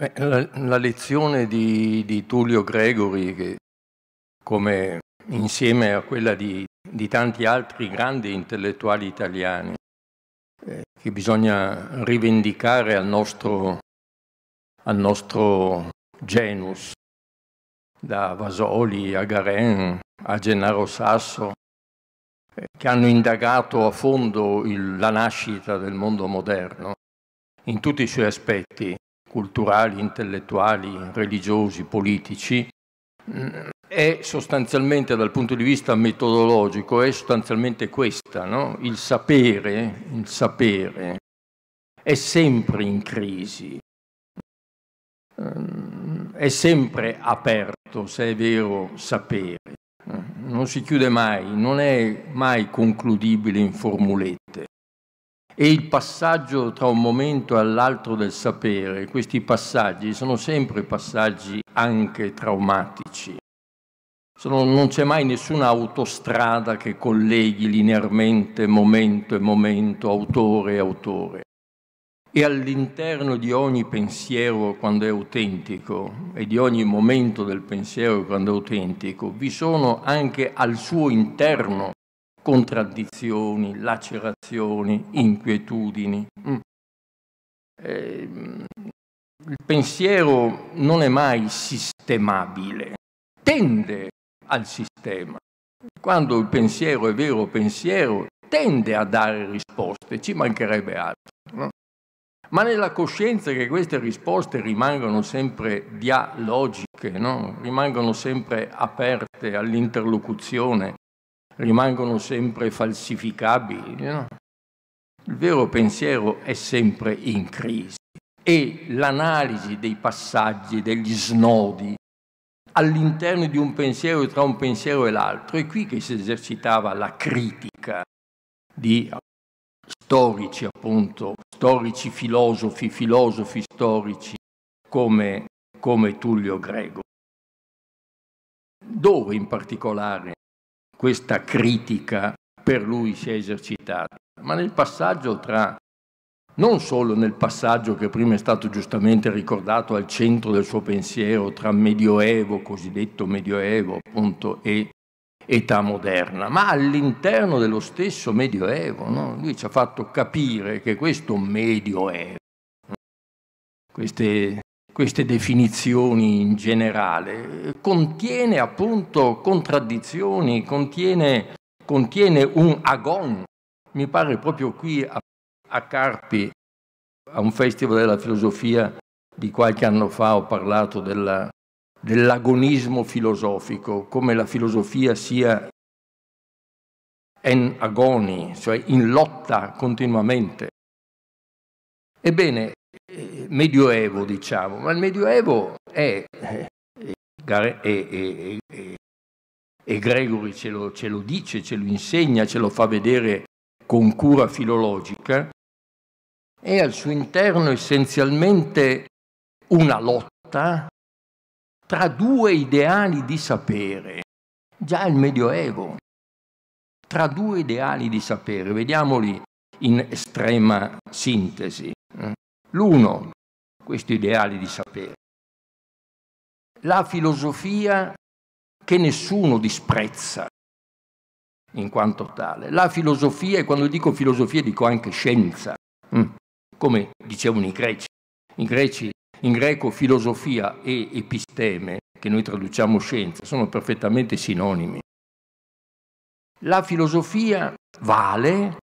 Eh, la, la lezione di, di, Tullio Gregori, che come insieme a quella di, di tanti altri grandi intellettuali italiani, eh, che bisogna rivendicare al nostro, al nostro genus, da Vasoli a Garen a Gennaro Sasso, eh, che hanno indagato a fondo il, la nascita del mondo moderno in tutti i suoi aspetti, culturali, intellettuali, religiosi, politici, è sostanzialmente dal punto di vista metodologico, è sostanzialmente questa, no? il, sapere, il sapere è sempre in crisi, ehm, è sempre aperto, se è vero, sapere. Non si chiude mai, non è mai concludibile in formulette e il passaggio tra un momento e l'altro del sapere, questi passaggi sono sempre passaggi anche traumatici. Sono, non c'è mai nessuna autostrada che colleghi linearmente momento e momento, autore e autore. E all'interno di ogni pensiero quando è autentico e di ogni momento del pensiero quando è autentico, vi sono anche al suo interno contraddizioni, lacerazioni, inquietudini. Mm. Ehm, il pensiero non è mai sistemabile, tende al sistema. Quando il pensiero è vero pensiero, tende a dare risposte, ci mancherebbe altro. No? Ma nella coscienza che queste risposte rimangono sempre dialogiche, no? rimangono sempre aperte all'interlocuzione, rimangono sempre falsificabili. No? Il vero pensiero è sempre in crisi e l'analisi dei passaggi, degli snodi all'interno di un pensiero e tra un pensiero e l'altro, è qui che si esercitava la critica di storici, appunto, storici filosofi, filosofi storici come, come Tullio Greco, dove in particolare questa critica per lui si è esercitata, ma nel passaggio tra, non solo nel passaggio che prima è stato giustamente ricordato al centro del suo pensiero tra medioevo, cosiddetto medioevo appunto, e età moderna, ma all'interno dello stesso medioevo. No? Lui ci ha fatto capire che questo medioevo, queste queste definizioni in generale, contiene appunto contraddizioni, contiene, contiene un agon. Mi pare proprio qui a, a Carpi, a un festival della filosofia di qualche anno fa, ho parlato della, dell'agonismo filosofico, come la filosofia sia en agoni, cioè in lotta continuamente. Ebbene, medioevo, diciamo, ma il medioevo è, eh, e, e, Gregory ce lo, ce lo dice, ce lo insegna, ce lo fa vedere con cura filologica, è al suo interno essenzialmente una lotta tra due ideali di sapere, già il Medioevo, tra due ideali di sapere, vediamoli in estrema sintesi. L'uno, questo ideale di sapere. La filosofia che nessuno disprezza in quanto tale. La filosofia, e quando dico filosofia dico anche scienza, mm, come dicevano i greci. I greci in greco filosofia e episteme, che noi traduciamo scienza, sono perfettamente sinonimi. La filosofia vale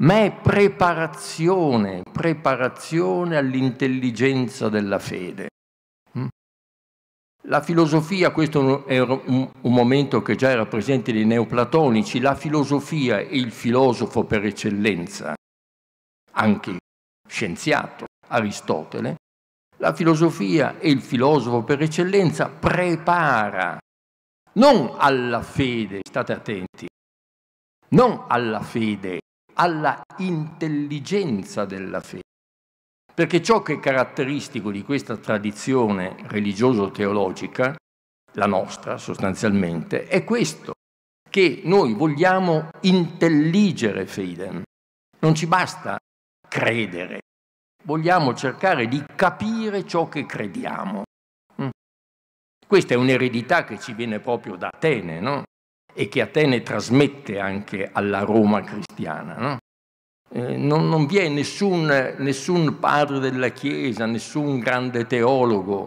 ma è preparazione, preparazione all'intelligenza della fede. Mm. La filosofia, questo era un, un, momento che già era presente nei neoplatonici, la filosofia è il filosofo per eccellenza, anche scienziato Aristotele, la filosofia e il filosofo per eccellenza prepara, non alla fede, state attenti, non alla fede, alla intelligenza della fede. Perché ciò che è caratteristico di questa tradizione religioso-teologica, la nostra sostanzialmente, è questo, che noi vogliamo intelligere fede. Non ci basta credere, vogliamo cercare di capire ciò che crediamo. Mm. Questa è un'eredità che ci viene proprio da Atene, no? e che Atene trasmette anche alla Roma cristiana. No? Eh, non, non, vi è nessun, nessun, padre della Chiesa, nessun grande teologo,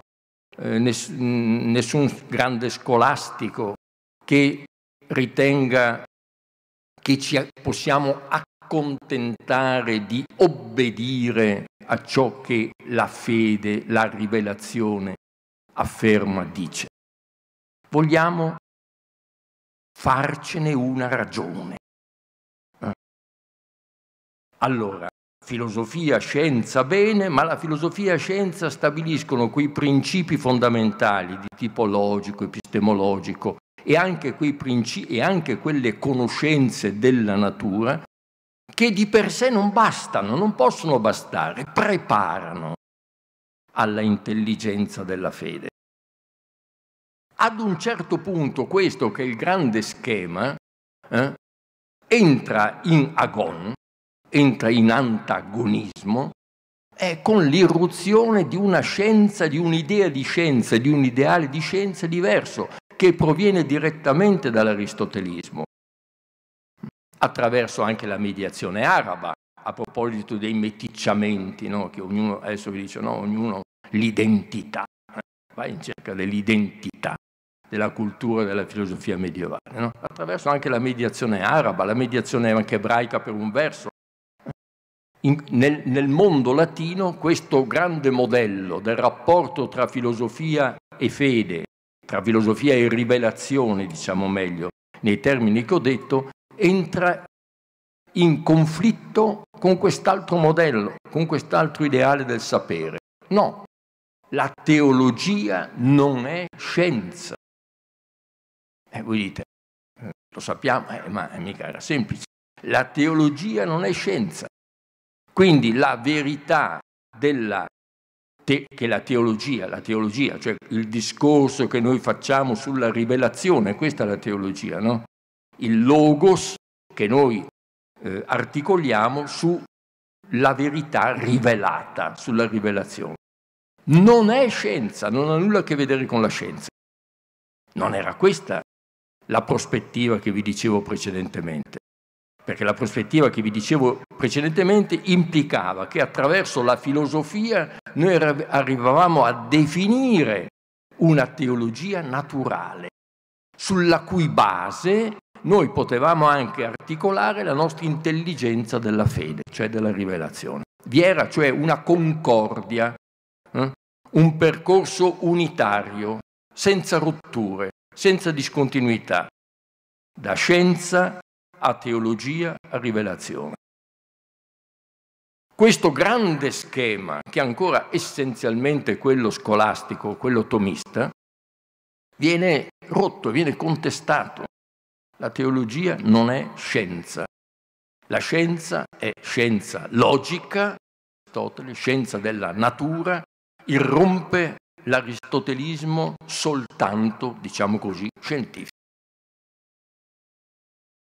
eh, nessun grande scolastico che ritenga che ci possiamo accontentare di obbedire a ciò che la fede, la rivelazione afferma, dice. Vogliamo farcene una ragione. Eh. Allora, filosofia, scienza, bene, ma la filosofia e scienza stabiliscono quei principi fondamentali di tipo logico, epistemologico e anche, e anche quelle conoscenze della natura che di per sé non bastano, non possono bastare, preparano alla intelligenza della fede. Ad un certo punto questo che è il grande schema eh, entra in agon, entra in antagonismo eh, con l'irruzione di una scienza, di un'idea di scienza, di un ideale di scienza diverso che proviene direttamente dall'aristotelismo, attraverso anche la mediazione araba, a proposito dei meticciamenti, no? che ognuno adesso vi dice no, ognuno l'identità va in cerca dell'identità della cultura e della filosofia medievale, no? attraverso anche la mediazione araba, la mediazione anche ebraica per un verso. In, nel, nel mondo latino questo grande modello del rapporto tra filosofia e fede, tra filosofia e rivelazione, diciamo meglio, nei termini che ho detto, entra in conflitto con quest'altro modello, con quest'altro ideale del sapere. No, la teologia non è scienza. E eh, voi dite, eh, lo sappiamo, eh, ma è mica era semplice. La teologia non è scienza. Quindi la verità della te- che la teologia, la teologia, cioè il discorso che noi facciamo sulla rivelazione, questa è la teologia, no? Il logos che noi eh, articoliamo sulla verità rivelata, sulla rivelazione. Non è scienza, non ha nulla a che vedere con la scienza. Non era questa la prospettiva che vi dicevo precedentemente, perché la prospettiva che vi dicevo precedentemente implicava che attraverso la filosofia noi arrivavamo a definire una teologia naturale, sulla cui base noi potevamo anche articolare la nostra intelligenza della fede, cioè della rivelazione. Vi era cioè una concordia un percorso unitario, senza rotture, senza discontinuità, da scienza a teologia a rivelazione. Questo grande schema, che è ancora essenzialmente quello scolastico, quello tomista, viene rotto, viene contestato. La teologia non è scienza. La scienza è scienza logica, Aristotele, scienza della natura, irrompe l'aristotelismo soltanto, diciamo così, scientifico.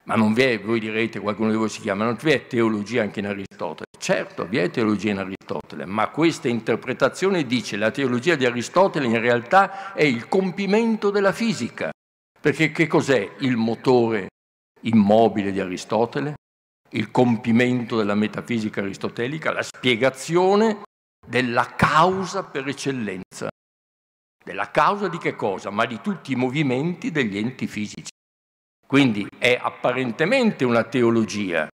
Ma non vi è, voi direte, qualcuno di voi si chiama, non vi è teologia anche in Aristotele. Certo, vi è teologia in Aristotele, ma questa interpretazione dice che la teologia di Aristotele in realtà è il compimento della fisica. Perché che cos'è il motore immobile di Aristotele? Il compimento della metafisica aristotelica, la spiegazione della causa per eccellenza. Della causa di che cosa? Ma di tutti i movimenti degli enti fisici. Quindi è apparentemente una teologia.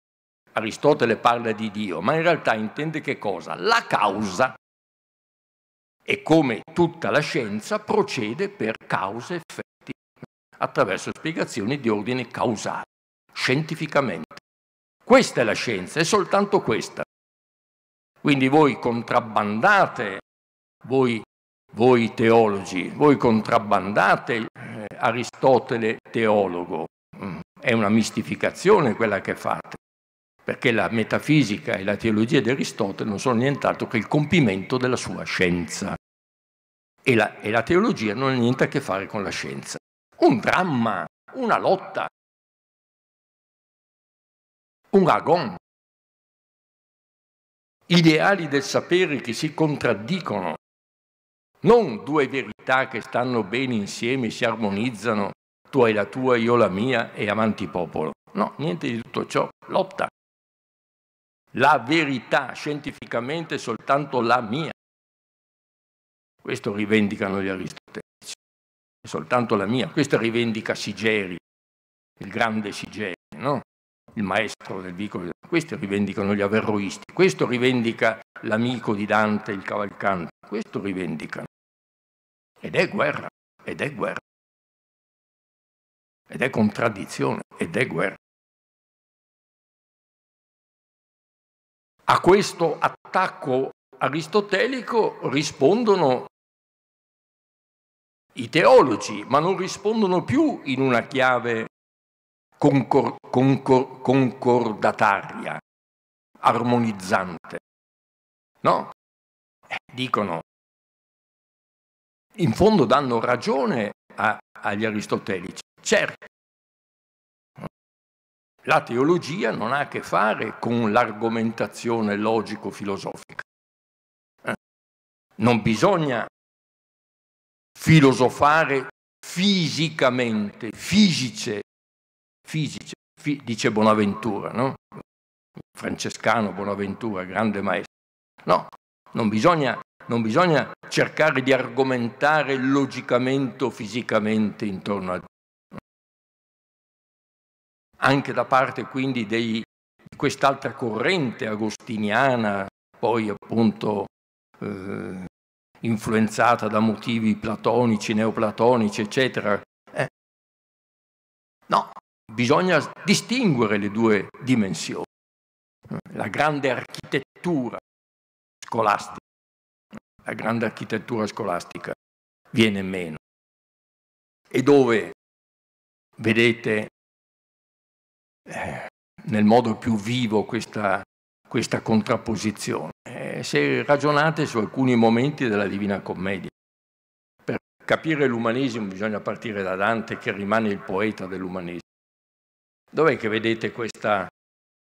Aristotele parla di Dio, ma in realtà intende che cosa? La causa. E come tutta la scienza procede per cause e effetti, attraverso spiegazioni di ordine causale, scientificamente. Questa è la scienza, è soltanto questa. Quindi voi contrabbandate, voi, voi teologi, voi contrabbandate eh, Aristotele teologo. Mm, è una mistificazione quella che fate, perché la metafisica e la teologia di Aristotele non sono nient'altro che il compimento della sua scienza. E la, e la teologia non ha niente a che fare con la scienza. Un dramma, una lotta, un ragon, ideali del sapere che si contraddicono, non due verità che stanno bene insieme, si armonizzano, tu hai la tua, io la mia e avanti popolo. No, niente di tutto ciò, lotta. La verità scientificamente è soltanto la mia. Questo rivendicano gli aristotelici, è soltanto la mia. Questo rivendica Sigeri, il grande Sigeri, no? il maestro del vicolo, questi rivendicano gli averroisti, questo rivendica l'amico di Dante, il cavalcante, questo rivendicano. Ed è guerra, ed è guerra. Ed è contraddizione, ed è guerra. A questo attacco aristotelico rispondono i teologi, ma non rispondono più in una chiave concor, concor, concordataria, armonizzante. No? Eh, dicono, in fondo danno ragione a, agli aristotelici. Certo, la teologia non ha a che fare con l'argomentazione logico-filosofica. Eh? Non bisogna filosofare fisicamente, fisice, fisici, fi, dice Bonaventura, no? Francescano Bonaventura, grande maestro. No, non bisogna, non bisogna cercare di argomentare logicamente o fisicamente intorno a Dio. Anche da parte quindi dei, di quest'altra corrente agostiniana, poi appunto eh, influenzata da motivi platonici, neoplatonici, eccetera. Eh. No, bisogna distinguere le due dimensioni. La grande architettura scolastica, la grande architettura scolastica viene meno. E dove, vedete, eh, nel modo più vivo questa, questa contrapposizione. Eh, se ragionate su alcuni momenti della Divina Commedia, per capire l'umanesimo bisogna partire da Dante che rimane il poeta dell'umanesimo. Dov'è che vedete questa,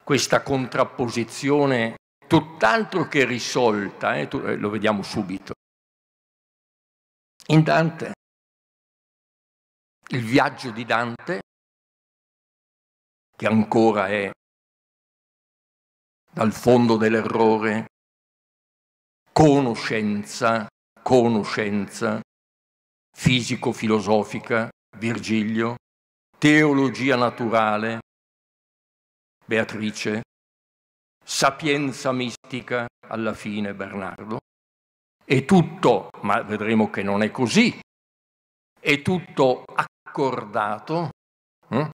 questa contrapposizione tutt'altro che risolta? Eh? eh? Lo vediamo subito. In Dante, il viaggio di Dante, che ancora è dal fondo dell'errore, conoscenza, conoscenza fisico-filosofica, Virgilio, teologia naturale, Beatrice, sapienza mistica, alla fine Bernardo, e tutto, ma vedremo che non è così, è tutto accordato, eh?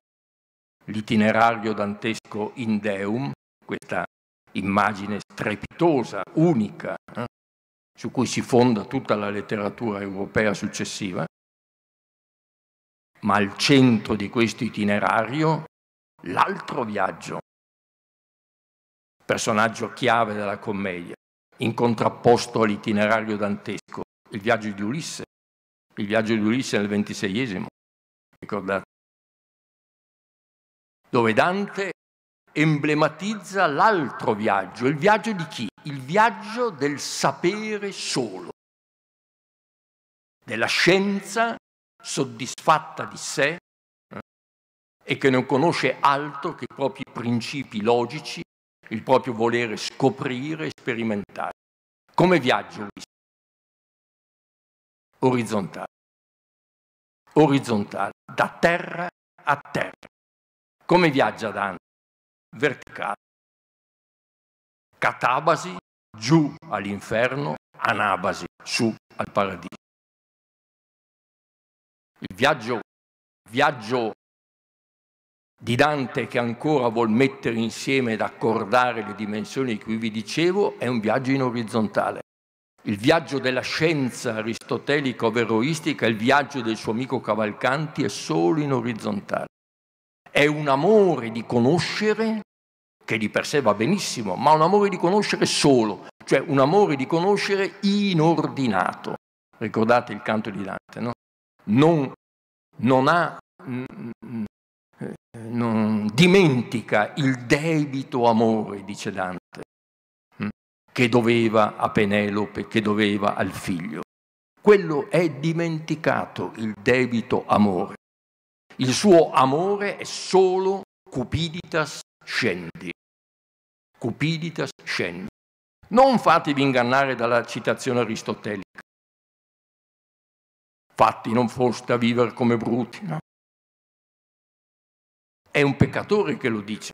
l'itinerario dantesco in Deum, questa immagine strepitosa, unica, eh? su cui si fonda tutta la letteratura europea successiva, ma al centro di questo itinerario l'altro viaggio, personaggio chiave della commedia, in contrapposto all'itinerario dantesco, il viaggio di Ulisse, il viaggio di Ulisse nel ventiseiesimo, ricordate? Dove Dante emblematizza l'altro viaggio, il viaggio di chi? Il viaggio del sapere solo, della scienza soddisfatta di sé eh, e che non conosce altro che i propri principi logici, il proprio volere scoprire e sperimentare. Come viaggio orizzontale, orizzontale, da terra a terra. Come viaggia Dante? Verticale. Catabasi giù all'inferno, anabasi su al paradiso il viaggio, viaggio di Dante che ancora vuol mettere insieme ed accordare le dimensioni di cui vi dicevo, è un viaggio in orizzontale. Il viaggio della scienza aristotelico-veroistica, il viaggio del suo amico Cavalcanti è solo in orizzontale. È un amore di conoscere, che di per sé va benissimo, ma un amore di conoscere solo, cioè un amore di conoscere inordinato. Ricordate il canto di Dante, no? non, non, ha, eh, non dimentica il debito amore, dice Dante, hm, che doveva a Penelope, che doveva al figlio. Quello è dimenticato il debito amore. Il suo amore è solo cupiditas scendi. Cupiditas scendi. Non fatevi ingannare dalla citazione aristotelica fatti non foste a vivere come bruti. No? È un peccatore che lo dice,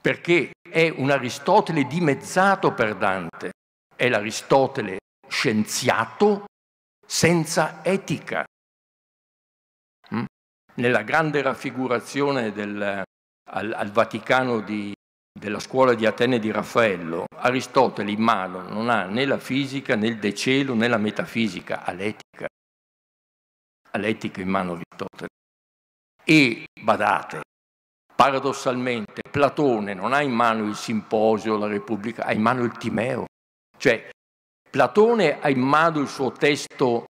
perché è un Aristotele dimezzato per Dante, è l'Aristotele scienziato senza etica. Mm? Nella grande raffigurazione del, al, al Vaticano di della scuola di Atene di Raffaello, Aristotele in mano non ha né la fisica, né il decelo, né la metafisica, ha l'etica. Ha l'etica in mano Aristotele. E, badate, paradossalmente, Platone non ha in mano il simposio, la Repubblica, ha in mano il Timeo. Cioè, Platone ha in mano il suo testo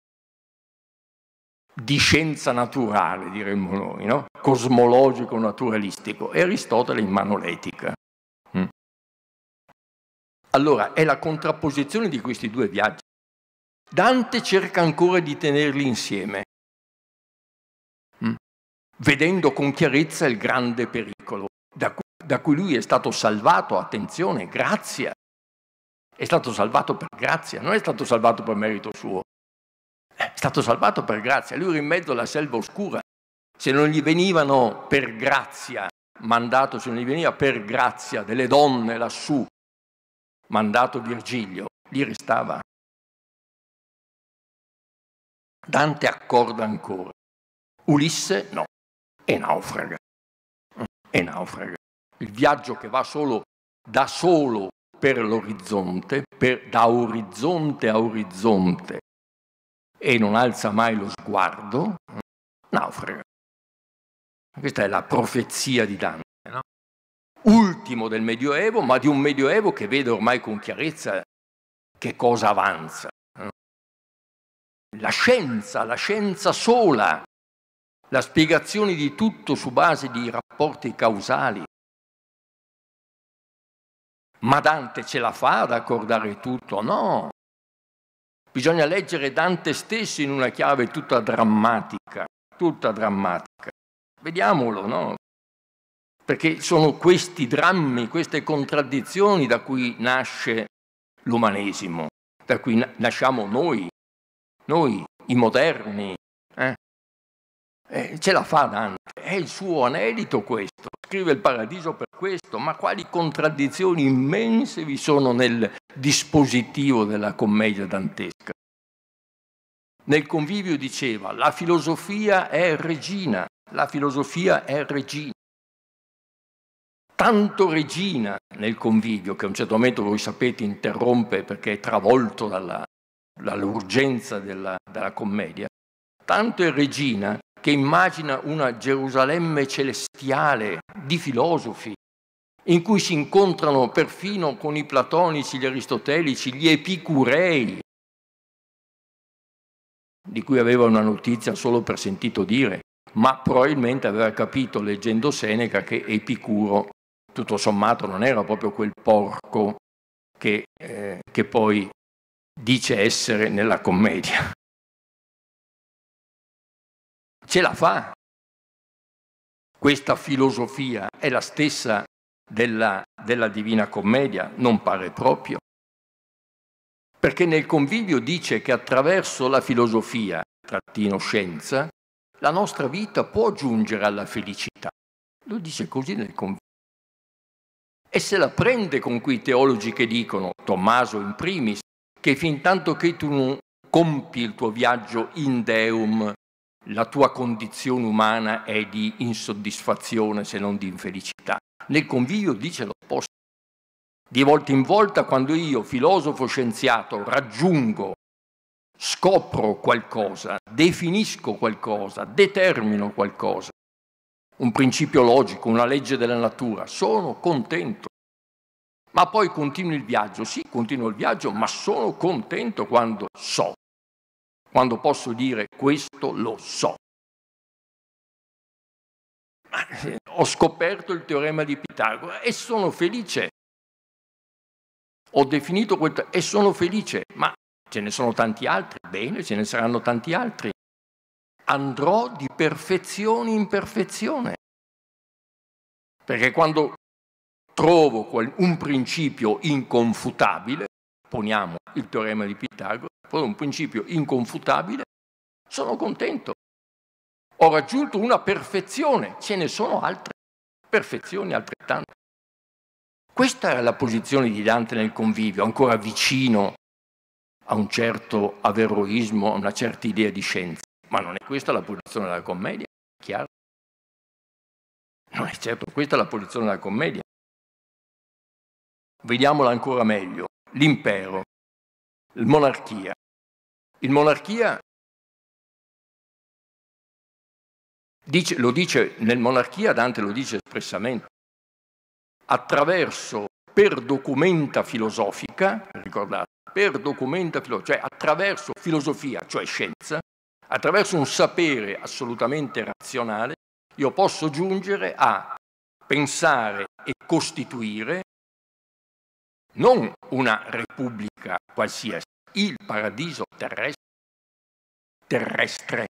di scienza naturale, diremmo noi, no? cosmologico, naturalistico, e Aristotele in mano l'etica. Allora, è la contrapposizione di questi due viaggi. Dante cerca ancora di tenerli insieme, mm, vedendo con chiarezza il grande pericolo da cui, da cui lui è stato salvato, attenzione, grazia. È stato salvato per grazia, non è stato salvato per merito suo. Eh, è stato salvato per grazia. Lui era in mezzo alla selva oscura. Se non gli venivano per grazia, mandato, se non gli veniva per grazia delle donne lassù mandato Virgilio, gli restava. Dante accorda ancora, Ulisse no, e naufraga, e naufraga. Il viaggio che va solo da solo per l'orizzonte, da orizzonte a orizzonte, e non alza mai lo sguardo, naufraga. Questa è la profezia di Dante ultimo del Medioevo, ma di un Medioevo che vede ormai con chiarezza che cosa avanza. Eh. La scienza, la scienza sola, la spiegazione di tutto su base di rapporti causali. Ma Dante ce la fa ad accordare tutto? No. Bisogna leggere Dante stesso in una chiave tutta drammatica, tutta drammatica. Vediamolo, no? perché sono questi drammi, queste contraddizioni da cui nasce l'umanesimo, da cui nasciamo noi, noi i moderni. Eh? Eh, ce la fa Dante, è il suo anelito questo, scrive il paradiso per questo, ma quali contraddizioni immense vi sono nel dispositivo della commedia dantesca. Nel convivio diceva, la filosofia è regina, la filosofia è regina tanto regina nel convivio, che a un certo momento, voi sapete, interrompe perché è travolto dalla, dall'urgenza della, della commedia, tanto è regina che immagina una Gerusalemme celestiale di filosofi, in cui si incontrano perfino con i platonici, gli aristotelici, gli epicurei, di cui aveva una notizia solo per sentito dire, ma probabilmente aveva capito leggendo Seneca che Epicuro tutto sommato non era proprio quel porco che, eh, che poi dice essere nella commedia. Ce la fa. Questa filosofia è la stessa della, della Divina Commedia, non pare proprio. Perché nel convivio dice che attraverso la filosofia, trattino scienza, la nostra vita può giungere alla felicità. Lo dice così nel convivio. E se la prende con quei teologi che dicono, Tommaso in primis, che fin tanto che tu non compi il tuo viaggio in Deum, la tua condizione umana è di insoddisfazione se non di infelicità. Nel convivio dice l'opposto. Di volta in volta quando io, filosofo scienziato, raggiungo, scopro qualcosa, definisco qualcosa, determino qualcosa, un principio logico, una legge della natura, sono contento. Ma poi continuo il viaggio, sì, continuo il viaggio, ma sono contento quando so, quando posso dire questo lo so. Eh, ho scoperto il teorema di Pitagora e sono felice. Ho definito quel e sono felice, ma ce ne sono tanti altri, bene, ce ne saranno tanti altri andrò di perfezione in perfezione. Perché quando trovo un principio inconfutabile, poniamo il teorema di Pitagora, un principio inconfutabile, sono contento. Ho raggiunto una perfezione, ce ne sono altre, perfezioni altrettante. Questa era la posizione di Dante nel convivio, ancora vicino a un certo averroismo, a una certa idea di scienza. Ma non è questa la punizione della commedia, è chiaro. Non è certo questa la punizione della commedia. Vediamola ancora meglio. L'impero, il monarchia. Il monarchia dice, lo dice nel monarchia, Dante lo dice espressamente, attraverso, per documenta filosofica, ricordate, per documenta filosofica, cioè attraverso filosofia, cioè scienza, attraverso un sapere assolutamente razionale, io posso giungere a pensare e costituire non una repubblica qualsiasi, il paradiso terrestre, terrestre.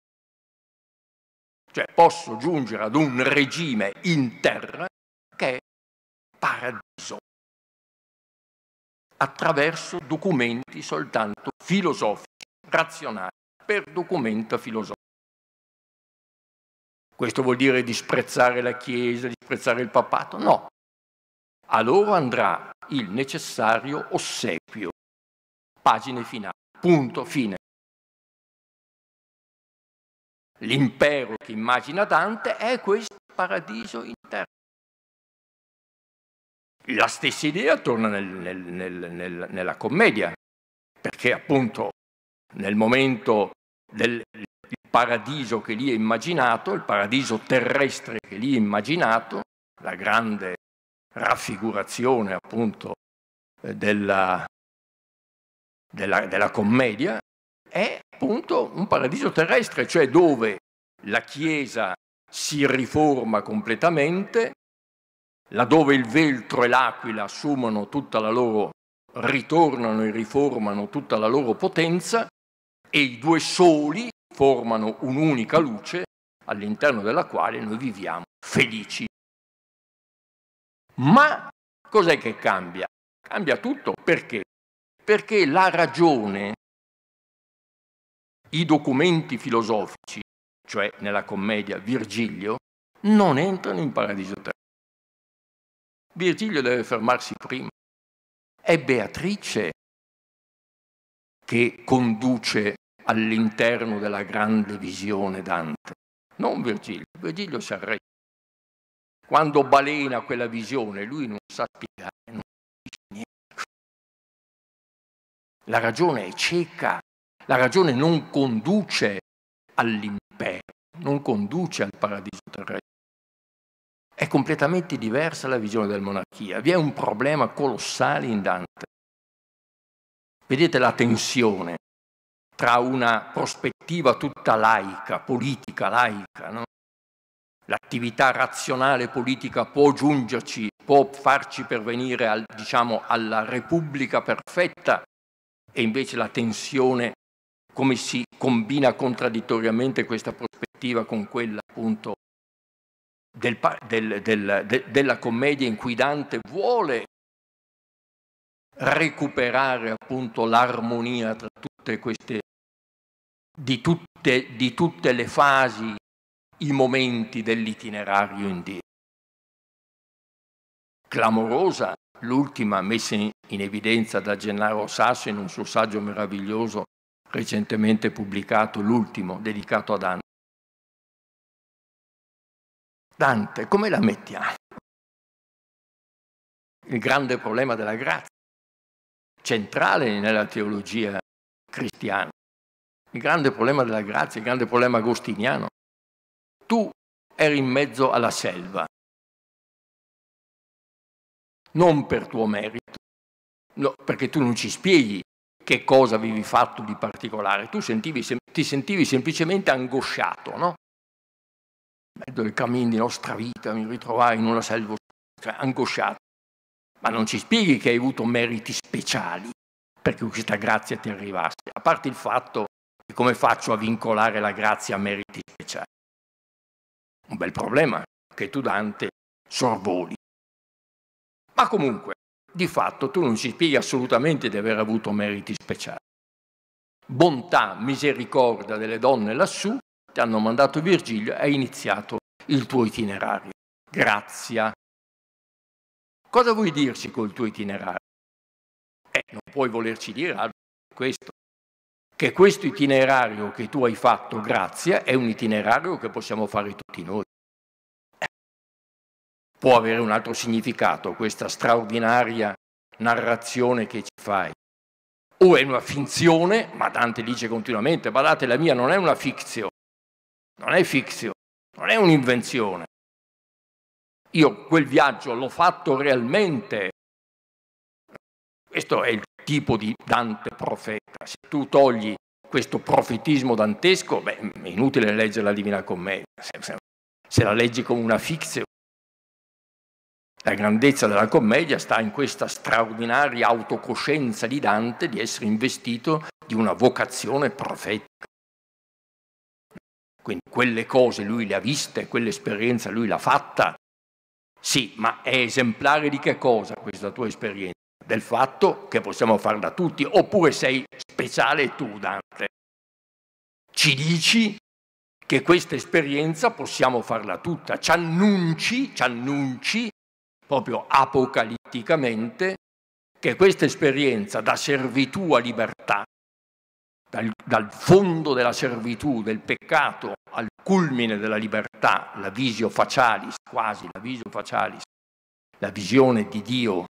Cioè posso giungere ad un regime in terra che è paradiso, attraverso documenti soltanto filosofici, razionali per documenta filosofica. Questo vuol dire disprezzare la Chiesa, disprezzare il papato? No. A loro andrà il necessario ossequio. Pagine finale. Punto, fine. L'impero che immagina Dante è questo paradiso interno. La stessa idea torna nel, nel, nel, nella commedia, perché appunto nel momento del paradiso che lì è immaginato, il paradiso terrestre che lì è immaginato, la grande raffigurazione appunto eh, della, della, della commedia, è appunto un paradiso terrestre, cioè dove la Chiesa si riforma completamente, laddove il veltro e l'aquila assumono tutta la loro, ritornano e riformano tutta la loro potenza, e i due soli formano un'unica luce all'interno della quale noi viviamo felici. Ma cos'è che cambia? Cambia tutto perché? Perché la ragione, i documenti filosofici, cioè nella commedia Virgilio, non entrano in paradiso terrestre. Virgilio deve fermarsi prima. È Beatrice che conduce all'interno della grande visione Dante, non Virgilio. Virgilio si arresta. Quando balena quella visione, lui non sa spiegare, non dice niente. La ragione è cieca, la ragione non conduce all'impero, non conduce al paradiso terrestre. È completamente diversa la visione della monarchia. Vi è un problema colossale in Dante. Vedete la tensione tra una prospettiva tutta laica, politica laica, no? l'attività razionale politica può giungerci, può farci pervenire al, diciamo, alla Repubblica perfetta e invece la tensione come si combina contraddittoriamente questa prospettiva con quella appunto del, del, del, della commedia in cui Dante vuole recuperare appunto l'armonia tra tutte queste, di tutte, di tutte le fasi, i momenti dell'itinerario in Dio. Clamorosa l'ultima messa in evidenza da Gennaro Sasso in un suo saggio meraviglioso recentemente pubblicato, l'ultimo, dedicato a Dante. Dante, come la mettiamo? Il grande problema della grazia centrale nella teologia cristiana. Il grande problema della grazia, il grande problema agostiniano. Tu eri in mezzo alla selva, non per tuo merito, no, perché tu non ci spieghi che cosa avevi fatto di particolare, tu sentivi, ti sentivi semplicemente angosciato, no? In mezzo al cammin di nostra vita mi ritrovai in una selva cioè, angosciato ma non ci spieghi che hai avuto meriti speciali perché questa grazia ti arrivasse, a parte il fatto che come faccio a vincolare la grazia a meriti speciali? Un bel problema che tu Dante sorvoli. Ma comunque, di fatto, tu non ci spieghi assolutamente di aver avuto meriti speciali. Bontà, misericordia delle donne lassù, ti hanno mandato Virgilio e hai iniziato il tuo itinerario. Grazia, Cosa vuoi dirci col tuo itinerario? Eh, non puoi volerci dire altro che questo, che questo itinerario che tu hai fatto, grazie, è un itinerario che possiamo fare tutti noi. Eh, può avere un altro significato questa straordinaria narrazione che ci fai. O è una finzione, ma Dante dice continuamente, guardate, la mia non è una fizione, non è fizione, non è un'invenzione, io quel viaggio l'ho fatto realmente. Questo è il tipo di Dante profeta. Se tu togli questo profetismo dantesco, beh, è inutile leggere la Divina Commedia. Se, se la leggi come una fiction, la grandezza della commedia sta in questa straordinaria autocoscienza di Dante di essere investito di una vocazione profetica. Quindi quelle cose lui le ha viste, quell'esperienza lui l'ha fatta, sì, ma è esemplare di che cosa questa tua esperienza? Del fatto che possiamo farla tutti, oppure sei speciale tu, Dante. Ci dici che questa esperienza possiamo farla tutta, ci annunci, ci annunci proprio apocalitticamente che questa esperienza da servitù a libertà dal, dal fondo della servitù, del peccato, al culmine della libertà, la visio facialis, quasi la visio facialis, la visione di Dio,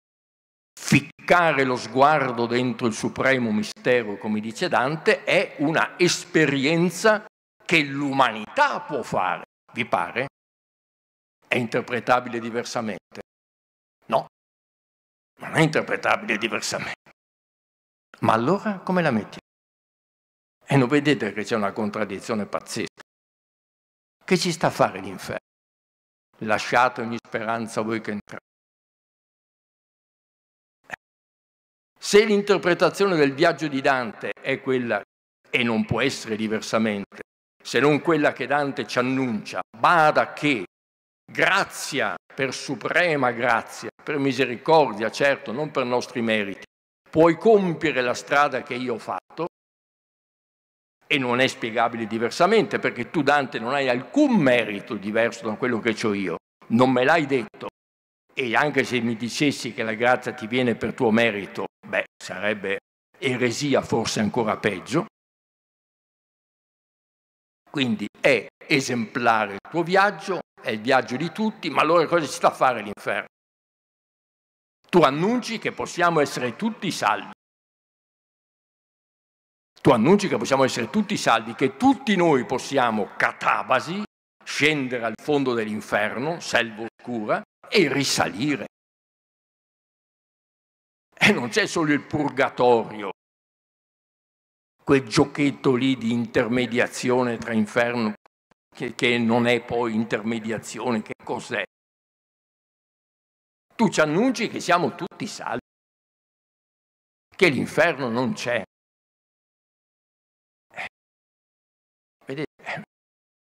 ficcare lo sguardo dentro il supremo mistero, come dice Dante, è una esperienza che l'umanità può fare. Vi pare? È interpretabile diversamente? No, non è interpretabile diversamente. Ma allora come la metti? E non vedete che c'è una contraddizione pazzesca? Che ci sta a fare l'inferno? Lasciate ogni speranza voi che entrate. Eh, se l'interpretazione del viaggio di Dante è quella, e non può essere diversamente, se non quella che Dante ci annuncia, bada che grazia per suprema grazia, per misericordia, certo, non per nostri meriti, puoi compiere la strada che io ho fatto, e non è spiegabile diversamente perché tu Dante non hai alcun merito diverso da quello che ho io, non me l'hai detto e anche se mi dicessi che la grazia ti viene per tuo merito, beh, sarebbe eresia forse ancora peggio. Quindi è esemplare il tuo viaggio, è il viaggio di tutti, ma allora cosa ci sta a fare l'inferno? Tu annunci che possiamo essere tutti salvi. Tu annunci che possiamo essere tutti salvi, che tutti noi possiamo catabasi, scendere al fondo dell'inferno, selva oscura, e risalire. E non c'è solo il purgatorio, quel giochetto lì di intermediazione tra inferno, che, che non è poi intermediazione, che cos'è? Tu ci annunci che siamo tutti salvi, che l'inferno non c'è, Vedete, eh,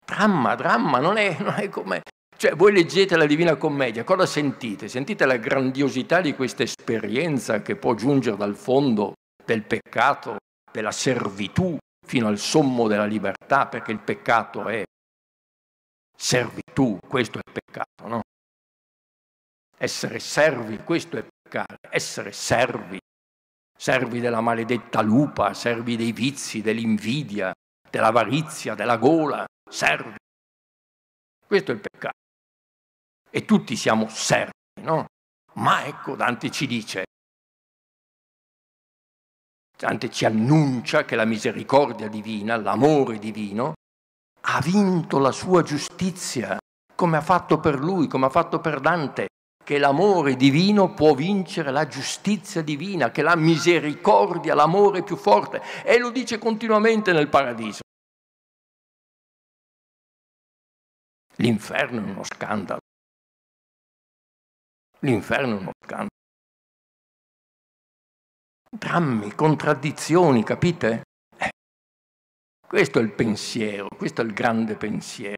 dramma, dramma, non è, non è come... Cioè, voi leggete la Divina Commedia, cosa sentite? Sentite la grandiosità di questa esperienza che può giungere dal fondo del peccato, della servitù, fino al sommo della libertà, perché il peccato è servitù, questo è peccato, no? Essere servi, questo è peccare, essere servi, servi della maledetta lupa, servi dei vizi, dell'invidia, dell'avarizia, della gola, servi. Questo è il peccato. E tutti siamo servi, no? Ma ecco, Dante ci dice, Dante ci annuncia che la misericordia divina, l'amore divino, ha vinto la sua giustizia, come ha fatto per lui, come ha fatto per Dante, che l'amore divino può vincere la giustizia divina, che la misericordia, l'amore è più forte e lo dice continuamente nel paradiso. L'inferno è uno scandalo. L'inferno è uno scandalo. Drammi, contraddizioni, capite? Eh, questo è il pensiero, questo è il grande pensiero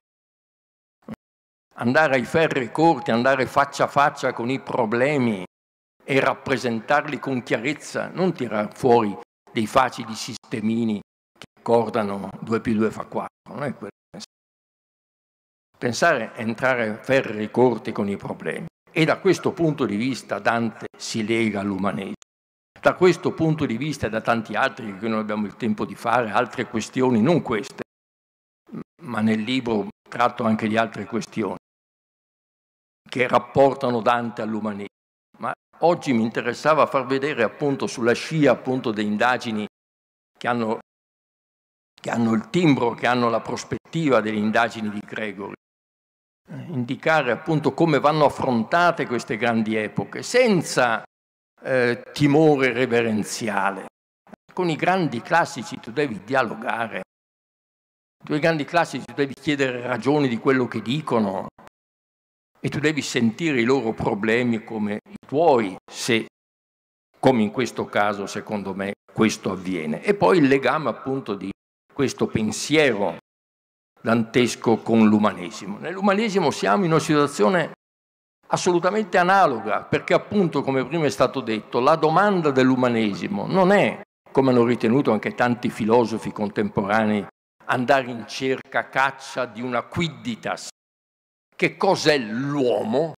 andare ai ferri corti, andare faccia a faccia con i problemi e rappresentarli con chiarezza, non tirare fuori dei facili sistemini che accordano 2 più 2 fa 4, non è quello. che Pensare è entrare ferri corti con i problemi. E da questo punto di vista Dante si lega all'umanesimo. Da questo punto di vista e da tanti altri che non abbiamo il tempo di fare, altre questioni, non queste, ma nel libro tratto anche di altre questioni che rapportano Dante all'umanità. Ma oggi mi interessava far vedere appunto sulla scia appunto delle indagini che hanno, che hanno il timbro, che hanno la prospettiva delle indagini di Gregory eh, indicare appunto come vanno affrontate queste grandi epoche, senza eh, timore reverenziale. Con i grandi classici tu devi dialogare, con i grandi classici tu devi chiedere ragioni di quello che dicono, e tu devi sentire i loro problemi come i tuoi, se, come in questo caso secondo me questo avviene. E poi il legame appunto di questo pensiero dantesco con l'umanesimo. Nell'umanesimo siamo in una situazione assolutamente analoga, perché appunto, come prima è stato detto, la domanda dell'umanesimo non è, come hanno ritenuto anche tanti filosofi contemporanei, andare in cerca, caccia di una quidditas, che cos'è l'uomo?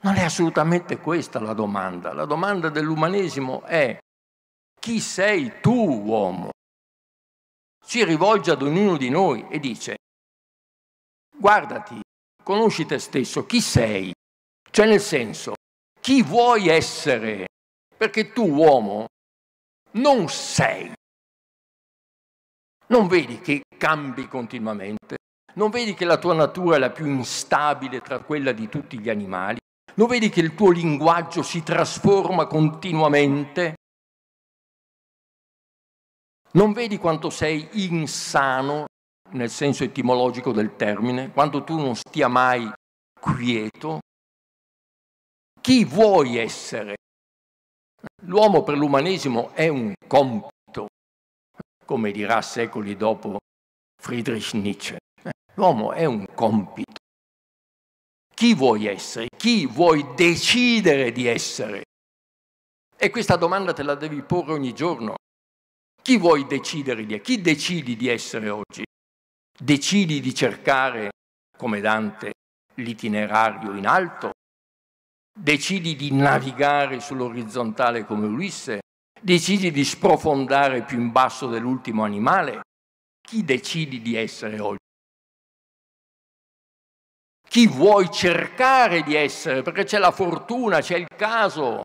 Non è assolutamente questa la domanda. La domanda dell'umanesimo è chi sei tu uomo? Si rivolge ad ognuno di noi e dice guardati, conosci te stesso, chi sei? Cioè nel senso, chi vuoi essere? Perché tu uomo non sei. Non vedi che cambi continuamente? Non vedi che la tua natura è la più instabile tra quella di tutti gli animali? Non vedi che il tuo linguaggio si trasforma continuamente? Non vedi quanto sei insano nel senso etimologico del termine, quando tu non stia mai quieto? Chi vuoi essere? L'uomo per l'umanesimo è un compito, come dirà secoli dopo Friedrich Nietzsche. L'uomo è un compito. Chi vuoi essere? Chi vuoi decidere di essere? E questa domanda te la devi porre ogni giorno. Chi vuoi decidere di essere? Chi decidi di essere oggi? Decidi di cercare, come Dante, l'itinerario in alto? Decidi di navigare sull'orizzontale come Ulisse? Decidi di sprofondare più in basso dell'ultimo animale? Chi decidi di essere oggi? chi vuoi cercare di essere, perché c'è la fortuna, c'è il caso.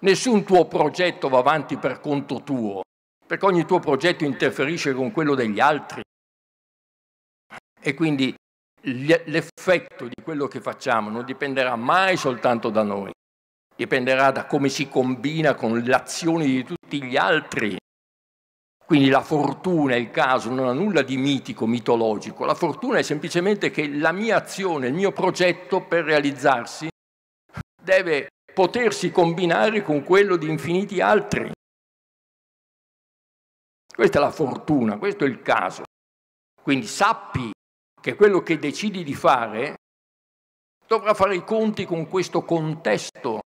Nessun tuo progetto va avanti per conto tuo, perché ogni tuo progetto interferisce con quello degli altri. E quindi l'effetto di quello che facciamo non dipenderà mai soltanto da noi, dipenderà da come si combina con l'azione di tutti gli altri quindi la fortuna, il caso, non ha nulla di mitico, mitologico. La fortuna è semplicemente che la mia azione, il mio progetto per realizzarsi deve potersi combinare con quello di infiniti altri. Questa è la fortuna, questo è il caso. Quindi sappi che quello che decidi di fare dovrà fare i conti con questo contesto.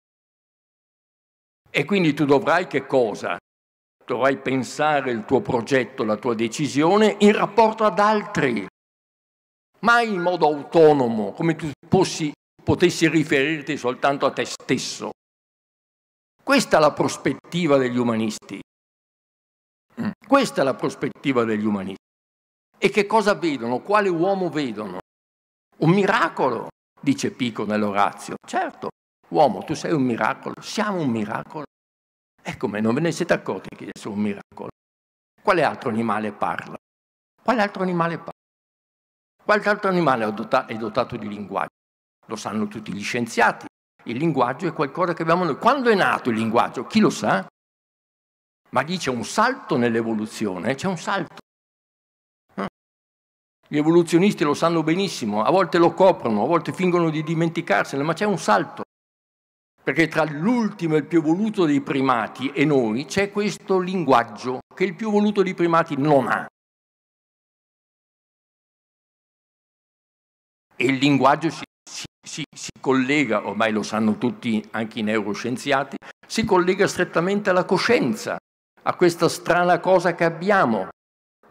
E quindi tu dovrai che cosa? dovrai pensare il tuo progetto, la tua decisione in rapporto ad altri, mai in modo autonomo, come tu possi, potessi riferirti soltanto a te stesso. Questa è la prospettiva degli umanisti. Mm. Questa è la prospettiva degli umanisti. E che cosa vedono? Quale uomo vedono? Un miracolo, dice Pico nell'Orazio. Certo, uomo, tu sei un miracolo, siamo un miracolo. E come non ve ne siete accorti che è solo un miracolo? Quale altro animale parla? Quale altro animale parla? Qualche altro animale è dotato di linguaggio? Lo sanno tutti gli scienziati. Il linguaggio è qualcosa che abbiamo noi. Quando è nato il linguaggio? Chi lo sa? Ma lì c'è un salto nell'evoluzione, c'è un salto. Hm? Gli evoluzionisti lo sanno benissimo, a volte lo coprono, a volte fingono di dimenticarsene, ma c'è un salto perché tra l'ultimo e il più voluto dei primati e noi c'è questo linguaggio che il più voluto dei primati non ha. E il linguaggio si, si, si, collega, ormai lo sanno tutti anche i neuroscienziati, si collega strettamente alla coscienza, a questa strana cosa che abbiamo,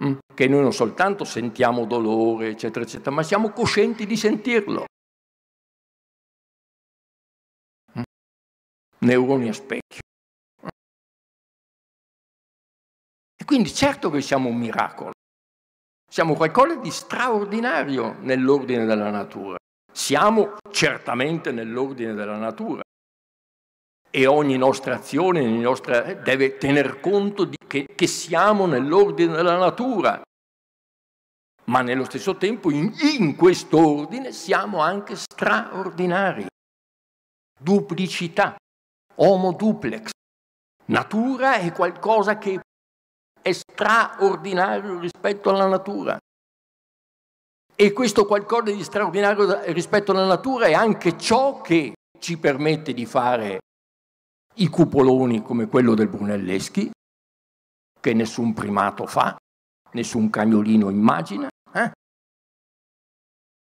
mm, che noi non soltanto sentiamo dolore, eccetera, eccetera, ma siamo coscienti di sentirlo. neuroni a specchio. E quindi certo che siamo un miracolo, siamo qualcosa di straordinario nell'ordine della natura, siamo certamente nell'ordine della natura e ogni nostra azione ogni nostra, eh, deve tener conto che, che siamo nell'ordine della natura, ma nello stesso tempo in, in ordine siamo anche straordinari. Duplicità homo duplex. Natura è qualcosa che è straordinario rispetto alla natura. E questo qualcosa di straordinario rispetto alla natura è anche ciò che ci permette di fare i cupoloni come quello del Brunelleschi, che nessun primato fa, nessun cagnolino immagina. Eh?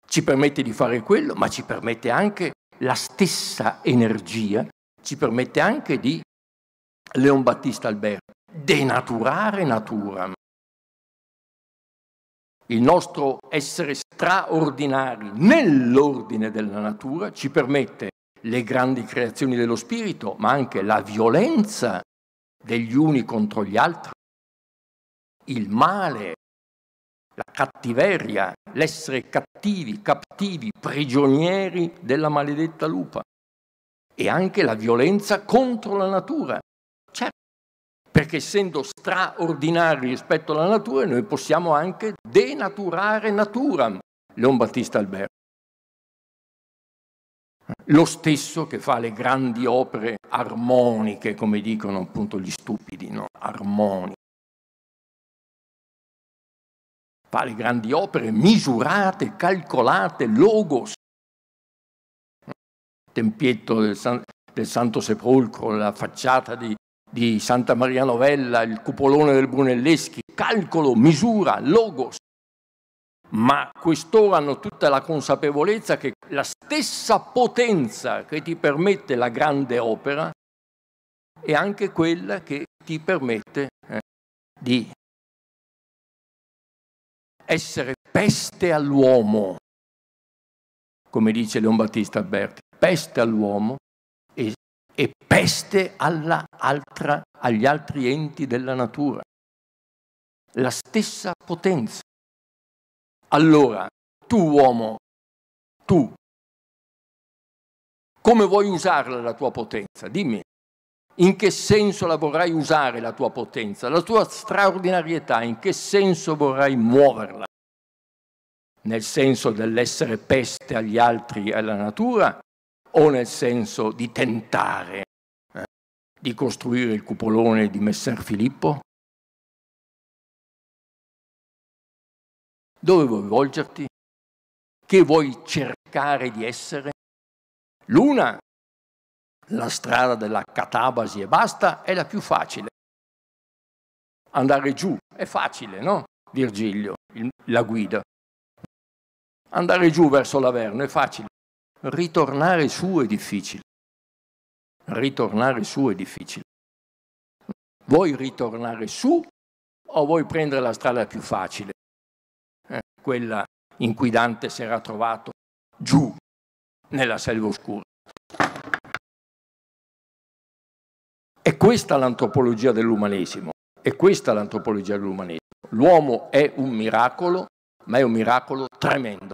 Ci permette di fare quello, ma ci permette anche la stessa energia ci permette anche di, Leon Battista Alberto, denaturare natura. Il nostro essere straordinari nell'ordine della natura ci permette le grandi creazioni dello spirito, ma anche la violenza degli uni contro gli altri, il male, la cattiveria, l'essere cattivi, cattivi, prigionieri della maledetta lupa e anche la violenza contro la natura. Certo, perché essendo straordinari rispetto alla natura, noi possiamo anche denaturare natura, Leon Battista Alberto. Lo stesso che fa le grandi opere armoniche, come dicono appunto gli stupidi, no? armoniche. Fa le grandi opere misurate, calcolate, logos, tempietto del, San, del Santo Sepolcro, la facciata di, di Santa Maria Novella, il cupolone del Brunelleschi, calcolo, misura, logos. Ma quest'ora hanno tutta la consapevolezza che la stessa potenza che ti permette la grande opera è anche quella che ti permette eh, di essere peste all'uomo, come dice Leon Battista Alberti peste all'uomo e, e peste altra, agli altri enti della natura. La stessa potenza. Allora, tu uomo, tu, come vuoi usarla la tua potenza? Dimmi, in che senso la vorrai usare la tua potenza, la tua straordinarietà, in che senso vorrai muoverla? Nel senso dell'essere peste agli altri e alla natura o nel senso di tentare eh, di costruire il cupolone di Messer Filippo? Dove vuoi volgerti? Che vuoi cercare di essere? L'una, la strada della catabasi e basta, è la più facile. Andare giù è facile, no? Virgilio, il, la guida. Andare giù verso l'Averno è facile ritornare su è difficile. Ritornare su è difficile. Vuoi ritornare su o vuoi prendere la strada più facile? Eh, quella in cui Dante si era trovato giù nella selva oscura. E questa l'antropologia dell'umanesimo, è questa l'antropologia dell'umanesimo. L'uomo è un miracolo, ma è un miracolo tremendo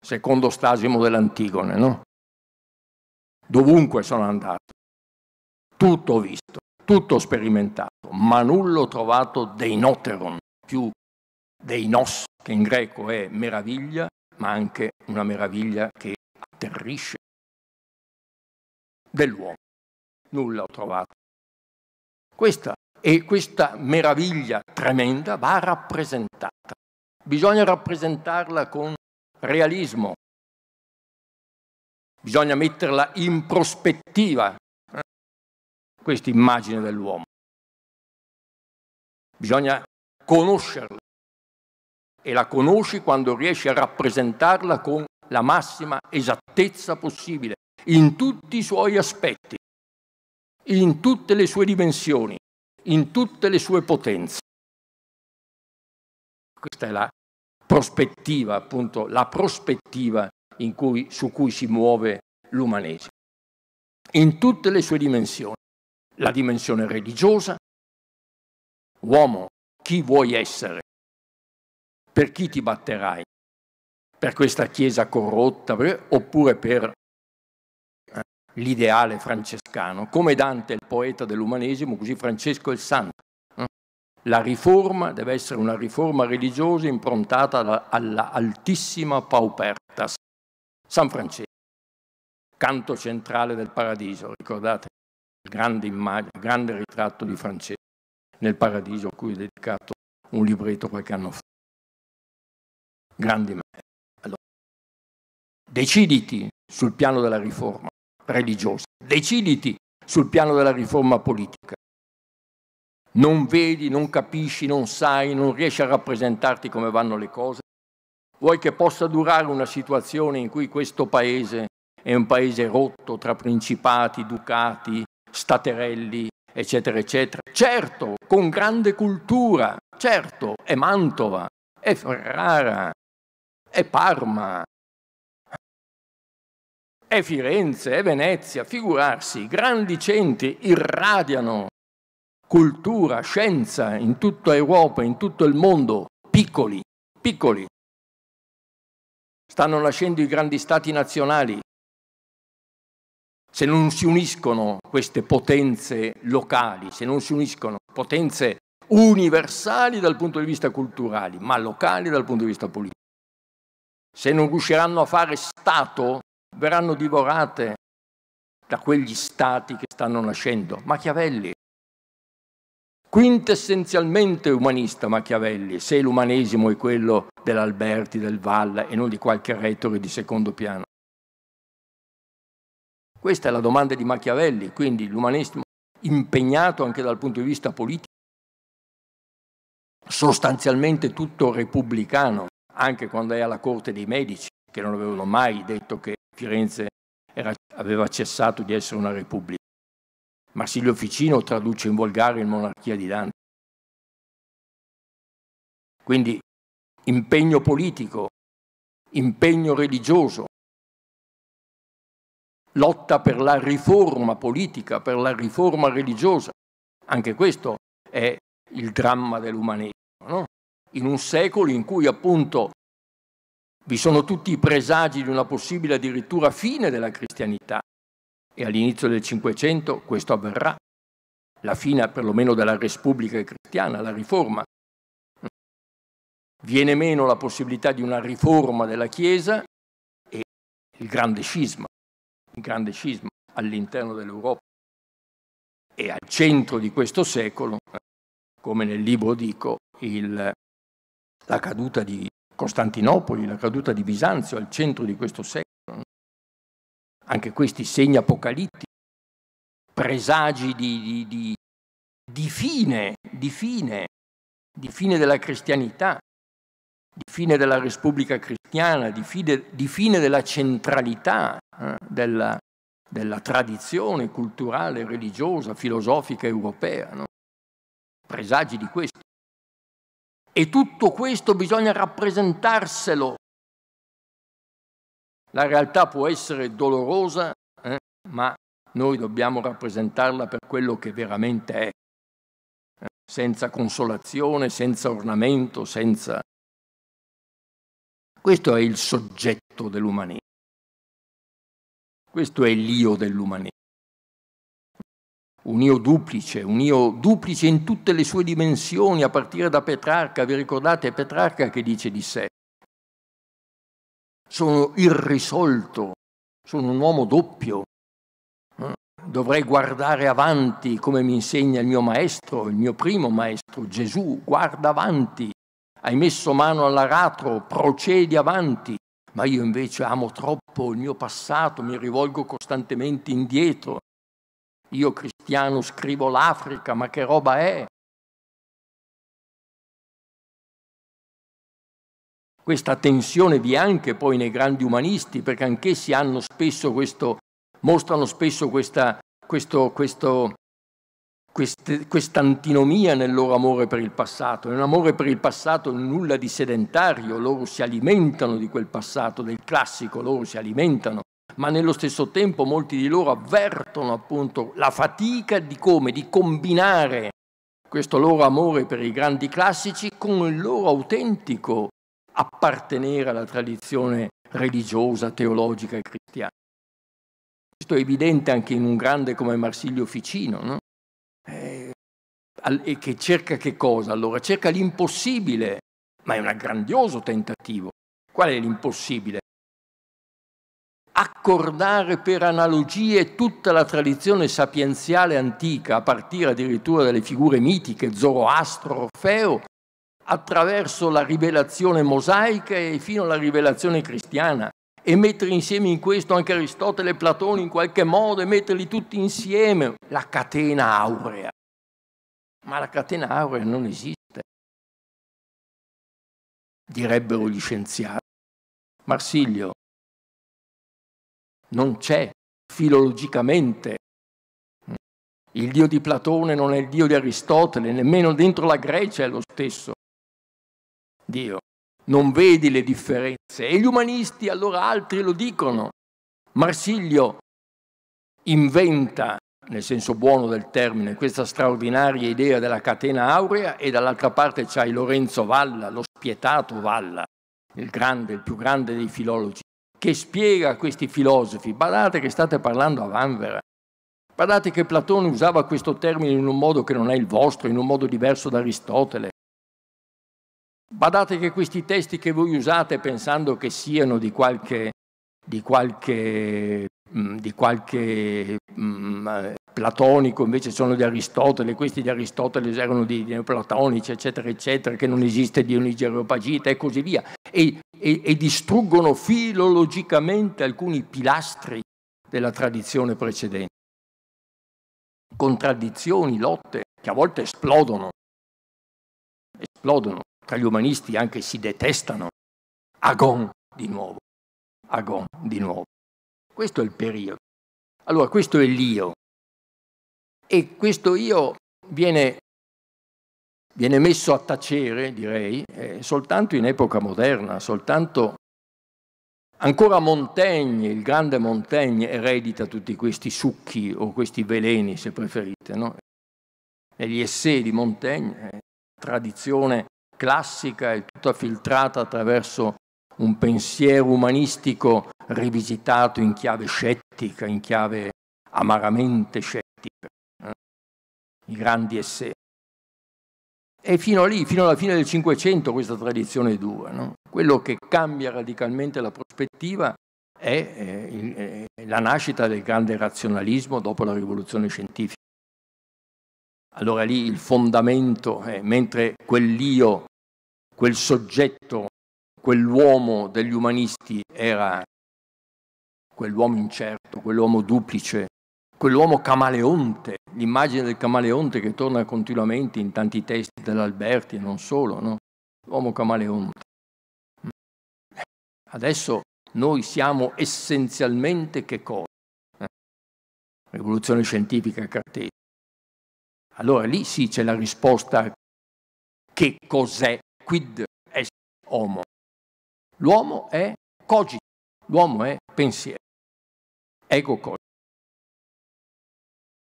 secondo stasimo dell'Antigone, no? Dovunque sono andato, tutto visto, tutto sperimentato, ma nullo trovato dei noteron, più dei nos, che in greco è meraviglia, ma anche una meraviglia che atterrisce dell'uomo. Nulla ho trovato. Questa, e questa meraviglia tremenda va rappresentata. Bisogna rappresentarla con realismo, bisogna metterla in prospettiva, eh? questa immagine dell'uomo. Bisogna conoscerla e la conosci quando riesci a rappresentarla con la massima esattezza possibile, in tutti i suoi aspetti, in tutte le sue dimensioni, in tutte le sue potenze. Questa è la prospettiva, appunto la prospettiva cui, su cui si muove l'umanesimo. In tutte le sue dimensioni, la dimensione religiosa, uomo, chi vuoi essere? Per chi ti batterai? Per questa Chiesa corrotta oppure per eh, l'ideale francescano? Come Dante, il poeta dell'umanesimo, così Francesco il Santo la riforma deve essere una riforma religiosa improntata alla altissima paupertas. San Francesco, canto centrale del paradiso, ricordate il grande immagine, il grande ritratto di Francesco nel paradiso a cui è dedicato un libretto qualche anno fa. Grandi meriti. Allora, deciditi sul piano della riforma religiosa, deciditi sul piano della riforma politica, non vedi, non capisci, non sai, non riesci a rappresentarti come vanno le cose? Vuoi che possa durare una situazione in cui questo paese è un paese rotto tra principati, ducati, staterelli, eccetera, eccetera? Certo, con grande cultura, certo, è Mantova, è Ferrara, è Parma, è Firenze, è Venezia, figurarsi, grandi centri irradiano cultura, scienza in tutta Europa, in tutto il mondo, piccoli, piccoli. Stanno nascendo i grandi stati nazionali. Se non si uniscono queste potenze locali, se non si uniscono potenze universali dal punto di vista culturale, ma locali dal punto di vista politico, se non riusciranno a fare Stato, verranno divorate da quegli stati che stanno nascendo. Machiavelli, quintessenzialmente umanista Machiavelli, se l'umanesimo è quello dell'Alberti, del Valla e non di qualche retore di secondo piano. Questa è la domanda di Machiavelli, quindi l'umanesimo impegnato anche dal punto di vista politico, sostanzialmente tutto repubblicano, anche quando è alla corte dei medici, che non avevano mai detto che Firenze era, aveva cessato di essere una repubblica. Marsilio Ficino traduce in volgare il monarchia di Dante. Quindi impegno politico, impegno religioso, lotta per la riforma politica, per la riforma religiosa. Anche questo è il dramma dell'umanesimo. No? In un secolo in cui appunto vi sono tutti i presagi di una possibile addirittura fine della cristianità, e all'inizio del Cinquecento questo avverrà, la fine perlomeno della Repubblica Cristiana, la riforma. Viene meno la possibilità di una riforma della Chiesa e il grande scisma, il grande scisma all'interno dell'Europa. E al centro di questo secolo, come nel libro dico, il, la caduta di Costantinopoli, la caduta di Bisanzio, al centro di questo secolo anche questi segni apocalittici, presagi di, di, di, di, fine, di fine, di fine della cristianità, di fine della Repubblica Cristiana, di fine, di fine della centralità eh, della, della, tradizione culturale, religiosa, filosofica europea. No? Presagi di questo. E tutto questo bisogna rappresentarselo la realtà può essere dolorosa, eh, ma noi dobbiamo rappresentarla per quello che veramente è, eh, senza consolazione, senza ornamento, senza... Questo è il soggetto dell'umanità. Questo è l'io dell'umanità. Un io duplice, un io duplice in tutte le sue dimensioni, a partire da Petrarca. Vi ricordate Petrarca che dice di sé? sono irrisolto, sono un uomo doppio, dovrei guardare avanti come mi insegna il mio maestro, il mio primo maestro, Gesù, guarda avanti, hai messo mano all'aratro, procedi avanti, ma io invece amo troppo il mio passato, mi rivolgo costantemente indietro. Io cristiano scrivo l'Africa, ma che roba è? Questa tensione vi è anche poi nei grandi umanisti, perché anch'essi hanno spesso questo, mostrano spesso questa, questo, questo quest'antinomia nel loro amore per il passato. È un amore per il passato nulla di sedentario, loro si alimentano di quel passato, del classico, loro si alimentano, ma nello stesso tempo molti di loro avvertono appunto la fatica di come, di combinare questo loro amore per i grandi classici con il loro autentico appartenere alla tradizione religiosa, teologica e cristiana. Questo è evidente anche in un grande come Marsilio Ficino, no? Eh, e che cerca che cosa? Allora cerca l'impossibile, ma è un grandioso tentativo. Qual è l'impossibile? Accordare per analogie tutta la tradizione sapienziale antica, a partire addirittura dalle figure mitiche, Zoroastro, Orfeo, attraverso la rivelazione mosaica e fino alla rivelazione cristiana e mettere insieme in questo anche Aristotele e Platone in qualche modo e metterli tutti insieme, la catena aurea. Ma la catena aurea non esiste, direbbero gli scienziati. Marsilio, non c'è filologicamente. Il Dio di Platone non è il Dio di Aristotele, nemmeno dentro la Grecia è lo stesso. Dio. Non vedi le differenze. E gli umanisti allora altri lo dicono. Marsiglio inventa, nel senso buono del termine, questa straordinaria idea della catena aurea e dall'altra parte c'hai Lorenzo Valla, lo spietato Valla, il grande, il più grande dei filologi, che spiega a questi filosofi, badate che state parlando a Vanvera, badate che Platone usava questo termine in un modo che non è il vostro, in un modo diverso da Aristotele, Badate che questi testi che voi usate pensando che siano di qualche, di qualche, mm, di qualche mh, mm, eh, platonico, invece sono di Aristotele, questi di Aristotele erano di, di neoplatonici, eccetera, eccetera, che non esiste Dionigi Areopagita e così via, e, e, e distruggono filologicamente alcuni pilastri della tradizione precedente. Contraddizioni, lotte che a volte esplodono esplodono tra gli umanisti anche si detestano. Agon di nuovo, Agon di nuovo. Questo è il periodo. Allora, questo è l'io. E questo io viene, viene messo a tacere, direi, eh, soltanto in epoca moderna, soltanto Ancora Montaigne, il grande Montaigne, eredita tutti questi succhi o questi veleni, se preferite. No? Negli essay di Montaigne, eh, tradizione classica e tutta filtrata attraverso un pensiero umanistico rivisitato in chiave scettica, in chiave amaramente scettica, eh? i grandi esseri. E fino a lì, fino alla fine del Cinquecento, questa tradizione dura. No? Quello che cambia radicalmente la prospettiva è, eh, è eh, la nascita del grande razionalismo dopo la rivoluzione scientifica allora lì il fondamento, eh, mentre quell'io, quel soggetto, quell'uomo degli umanisti era quell'uomo incerto, quell'uomo duplice, quell'uomo camaleonte, l'immagine del camaleonte che torna continuamente in tanti testi dell'Alberti e non solo, no? l'uomo camaleonte. Mm. Adesso noi siamo essenzialmente che cosa? Eh? Rivoluzione scientifica cartesiana allora lì sì c'è la risposta che cos'è, quid est homo. L'uomo è cogito, l'uomo è pensiero, ego cogito.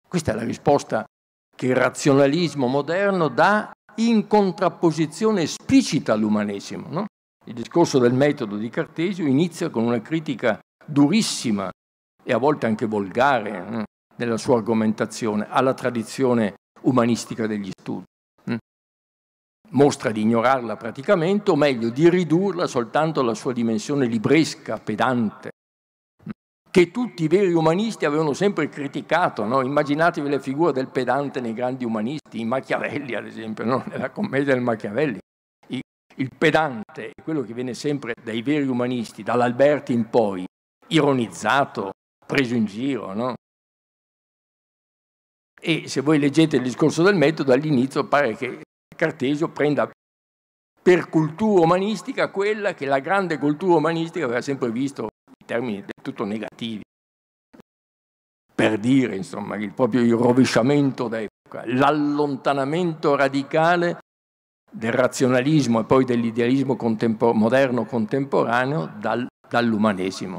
Questa è la risposta che il razionalismo moderno dà in contrapposizione esplicita all'umanesimo. No? Il discorso del metodo di Cartesio inizia con una critica durissima e a volte anche volgare no? nella sua argomentazione alla tradizione umanistica degli studi. Mm. Mostra di ignorarla praticamente, o meglio, di ridurla soltanto alla sua dimensione libresca, pedante, mm. che tutti i veri umanisti avevano sempre criticato. No? Immaginatevi le figure del pedante nei grandi umanisti, in Machiavelli ad esempio, no? nella commedia del Machiavelli. Il pedante è quello che viene sempre dai veri umanisti, dall'Alberti in poi, ironizzato, preso in giro, no? E se voi leggete il discorso del metodo, all'inizio pare che Cartesio prenda per cultura umanistica quella che la grande cultura umanistica aveva sempre visto in termini del tutto negativi. Per dire, insomma, il proprio il rovesciamento d'epoca, l'allontanamento radicale del razionalismo e poi dell'idealismo contempor moderno contemporaneo dal, dall'umanesimo.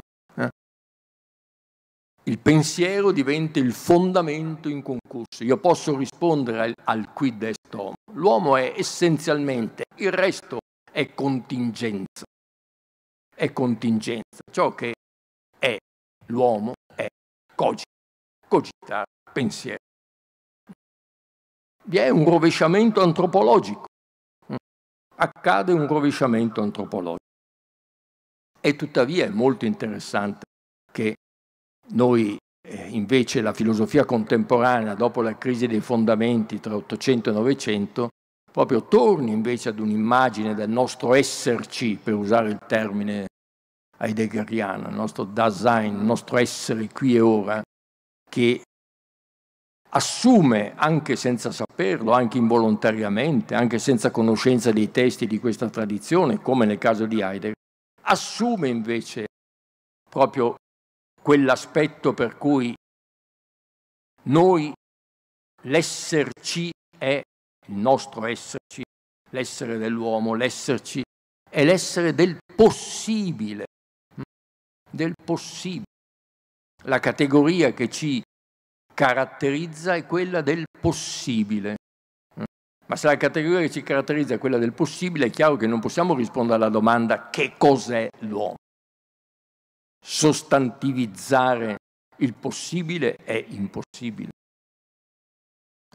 Il pensiero diventa il fondamento in concorso. Io posso rispondere al, al quid est homo. L'uomo è essenzialmente, il resto è contingenza. È contingenza. Ciò che è l'uomo è cogito, cogita, pensiero. Vi è un rovesciamento antropologico. Accade un rovesciamento antropologico. E tuttavia è molto interessante che noi eh, invece la filosofia contemporanea, dopo la crisi dei fondamenti tra 800 e 900, proprio torni invece ad un'immagine del nostro esserci, per usare il termine heideggeriano, il nostro Dasein, il nostro essere qui e ora, che assume, anche senza saperlo, anche involontariamente, anche senza conoscenza dei testi di questa tradizione, come nel caso di Heidegger, assume invece proprio quell'aspetto per cui noi l'esserci è il nostro esserci, l'essere dell'uomo, l'esserci è l'essere del possibile, del possibile. La categoria che ci caratterizza è quella del possibile. Ma se la categoria che ci caratterizza è quella del possibile, è chiaro che non possiamo rispondere alla domanda che cos'è l'uomo sostantivizzare il possibile è impossibile.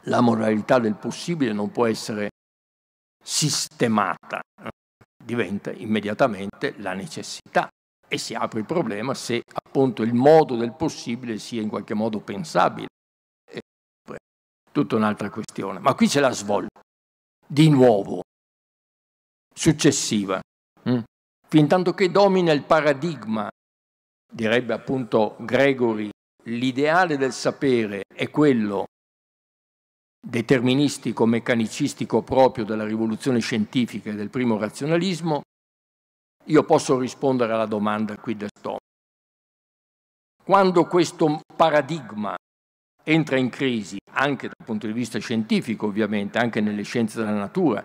La moralità del possibile non può essere sistemata, diventa immediatamente la necessità e si apre il problema se appunto il modo del possibile sia in qualche modo pensabile. È eh, tutta un'altra questione. Ma qui c'è la svolta, di nuovo, successiva. Mm? Fin tanto che domina il paradigma direbbe appunto Gregory, l'ideale del sapere è quello deterministico, meccanicistico proprio della rivoluzione scientifica e del primo razionalismo, io posso rispondere alla domanda qui del Tom. Quando questo paradigma entra in crisi, anche dal punto di vista scientifico ovviamente, anche nelle scienze della natura,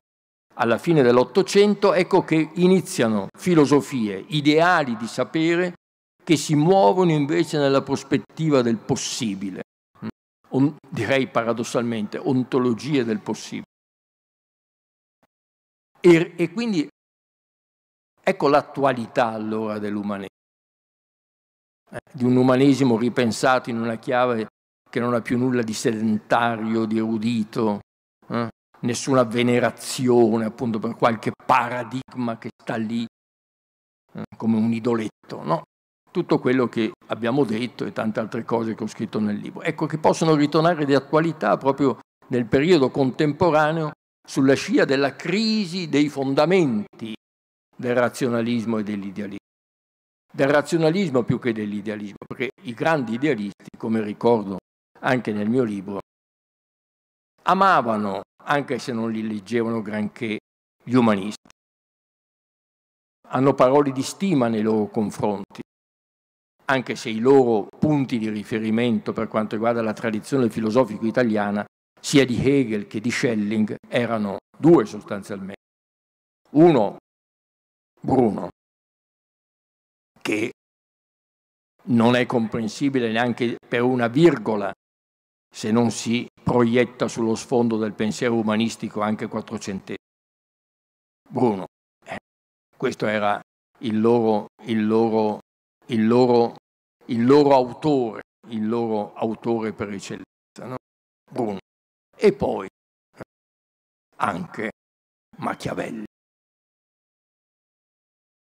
alla fine dell'Ottocento, ecco che iniziano filosofie, ideali di sapere che si muovono invece nella prospettiva del possibile, mm. On, direi paradossalmente ontologie del possibile. E, e quindi ecco l'attualità allora dell'umanesimo, eh, di un umanesimo ripensato in una chiave che non ha più nulla di sedentario, di erudito, eh? nessuna venerazione appunto per qualche paradigma che sta lì eh, come un idoletto, no? tutto quello che abbiamo detto e tante altre cose che ho scritto nel libro. Ecco che possono ritornare di attualità proprio nel periodo contemporaneo sulla scia della crisi dei fondamenti del razionalismo e dell'idealismo. Del razionalismo più che dell'idealismo, perché i grandi idealisti, come ricordo anche nel mio libro, amavano, anche se non li leggevano granché, gli umanisti. Hanno parole di stima nei loro confronti, anche se i loro punti di riferimento per quanto riguarda la tradizione filosofica italiana, sia di Hegel che di Schelling, erano due sostanzialmente. Uno, Bruno, che non è comprensibile neanche per una virgola se non si proietta sullo sfondo del pensiero umanistico anche quattrocentesco. Bruno, eh, questo era il loro, il loro il loro, il loro autore, il loro autore per eccellenza, no? Bruno. E poi anche Machiavelli.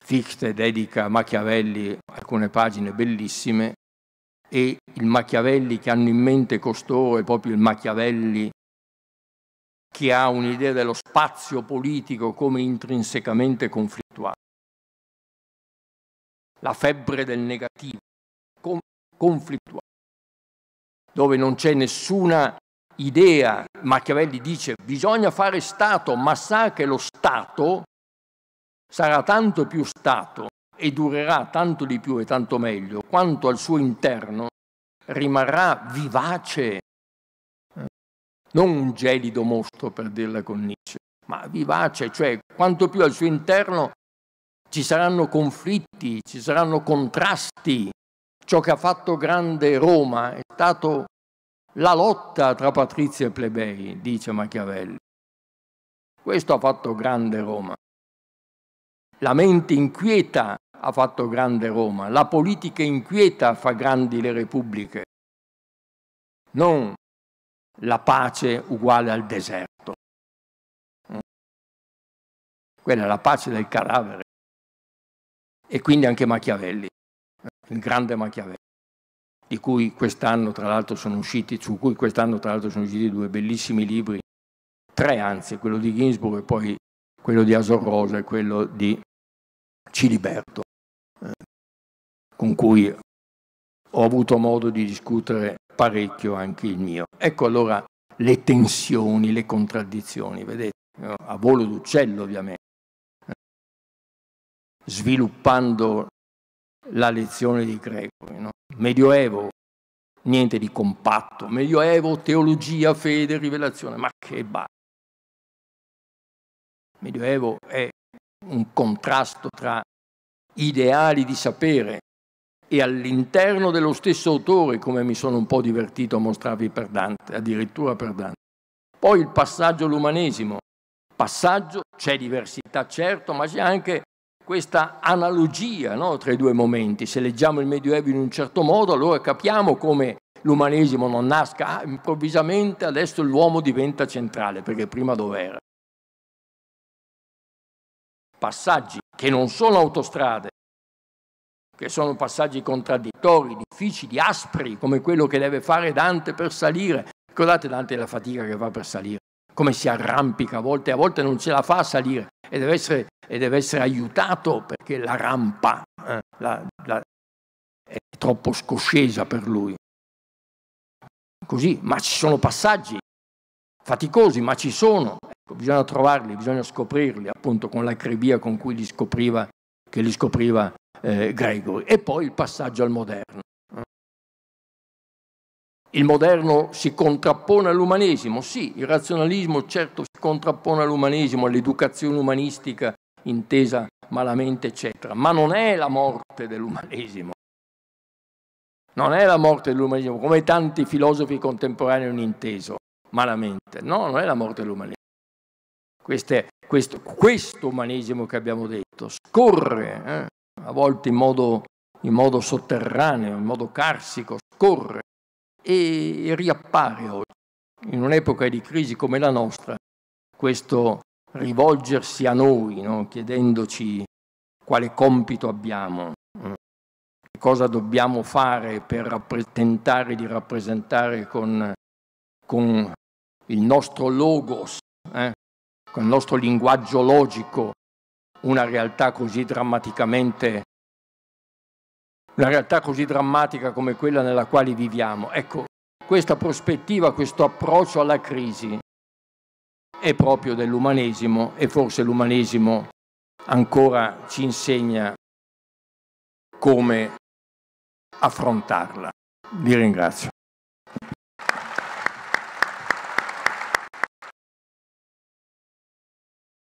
Fichte dedica a Machiavelli alcune pagine bellissime e il Machiavelli che hanno in mente costoro è proprio il Machiavelli che ha un'idea dello spazio politico come intrinsecamente conflittuale la febbre del negativo, conflittuale, dove non c'è nessuna idea. Machiavelli dice bisogna fare Stato, ma sa che lo Stato sarà tanto più Stato e durerà tanto di più e tanto meglio, quanto al suo interno rimarrà vivace, non un gelido mostro per dirla con Nietzsche, ma vivace, cioè quanto più al suo interno ci saranno conflitti, ci saranno contrasti. Ciò che ha fatto grande Roma è stato la lotta tra patrizi e plebei, dice Machiavelli. Questo ha fatto grande Roma. La mente inquieta ha fatto grande Roma, la politica inquieta fa grandi le repubbliche, non la pace uguale al deserto. Quella è la pace del cadavere e quindi anche Machiavelli, eh, il grande Machiavelli, di cui quest'anno tra l'altro sono usciti, su cui quest'anno tra l'altro sono usciti due bellissimi libri, tre anzi, quello di Ginsburg e poi quello di Asor Rosa e quello di Ciliberto, eh, con cui ho avuto modo di discutere parecchio anche il mio. Ecco allora le tensioni, le contraddizioni, vedete, eh, a volo d'uccello ovviamente, sviluppando la lezione di Gregori. No? Medioevo, niente di compatto. Medioevo, teologia, fede, rivelazione. Ma che basta. Medioevo è un contrasto tra ideali di sapere e all'interno dello stesso autore, come mi sono un po' divertito a mostrarvi per Dante, addirittura per Dante. Poi il passaggio all'umanesimo. Passaggio, c'è diversità certo, ma c'è anche questa analogia no, tra i due momenti. Se leggiamo il Medioevo in un certo modo, allora capiamo come l'umanesimo non nasca ah, improvvisamente, adesso l'uomo diventa centrale, perché prima dov'era. Passaggi che non sono autostrade, che sono passaggi contraddittori, difficili, aspri, come quello che deve fare Dante per salire. Ricordate Dante la fatica che fa per salire, come si arrampica a volte, a volte non ce la fa a salire e deve essere e deve essere aiutato perché la rampa eh, la, la, è troppo scoscesa per lui. Così, ma ci sono passaggi faticosi, ma ci sono, ecco, bisogna trovarli, bisogna scoprirli, appunto con l'acrebia con cui li scopriva, che li scopriva eh, Gregory. E poi il passaggio al moderno. Il moderno si contrappone all'umanesimo, sì, il razionalismo certo si contrappone all'umanesimo, all'educazione umanistica, intesa malamente, eccetera. Ma non è la morte dell'umanesimo. Non è la morte dell'umanesimo, come tanti filosofi contemporanei hanno inteso malamente. No, non è la morte dell'umanesimo. Questo, questo, questo, umanesimo che abbiamo detto scorre, eh, a volte in modo, in modo sotterraneo, in modo carsico, scorre e riappare oggi. In un'epoca di crisi come la nostra, questo rivolgersi a noi, no? chiedendoci quale compito abbiamo, mm. che cosa dobbiamo fare per tentare di rappresentare con, con il nostro logos, eh? con il nostro linguaggio logico, una realtà così drammaticamente una realtà così drammatica come quella nella quale viviamo. Ecco, questa prospettiva, questo approccio alla crisi è proprio dell'umanesimo e forse l'umanesimo ancora ci insegna come affrontarla. Vi ringrazio.